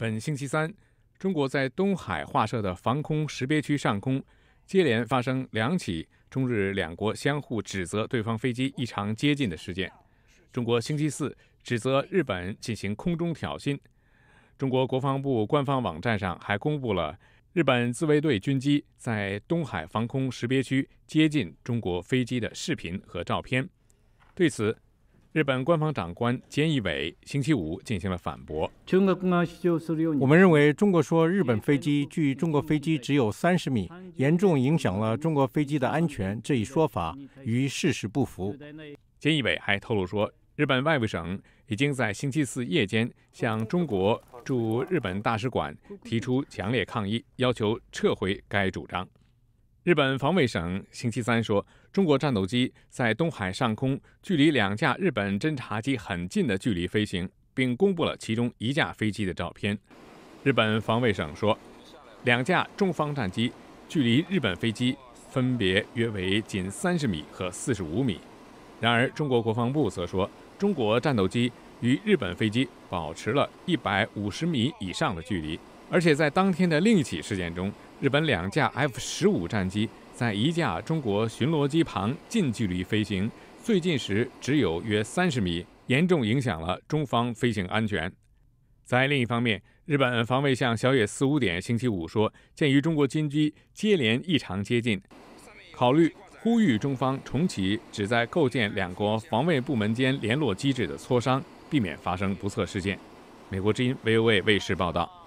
本星期三，中国在东海划设的防空识别区上空，接连发生两起中日两国相互指责对方飞机异常接近的事件。中国星期四指责日本进行空中挑衅。中国国防部官方网站上还公布了日本自卫队军机在东海防空识别区接近中国飞机的视频和照片。对此，日本官方长官菅义伟星期五进行了反驳。我们认为，中国说日本飞机距中国飞机只有三十米，严重影响了中国飞机的安全，这一说法与事实不符。菅义伟还透露说，日本外务省已经在星期四夜间向中国驻日本大使馆提出强烈抗议，要求撤回该主张。日本防卫省星期三说，中国战斗机在东海上空距离两架日本侦察机很近的距离飞行，并公布了其中一架飞机的照片。日本防卫省说，两架中方战机距离日本飞机分别约为仅三十米和四十五米。然而，中国国防部则说，中国战斗机与日本飞机保持了一百五十米以上的距离。而且在当天的另一起事件中，日本两架 F 十五战机在一架中国巡逻机旁近距离飞行，最近时只有约三十米，严重影响了中方飞行安全。在另一方面，日本防卫相小野四五点星期五说，鉴于中国军机接连异常接近，考虑呼吁中方重启旨在构建两国防卫部门间联络机制的磋商，避免发生不测事件。美国之音 VOA 卫视报道。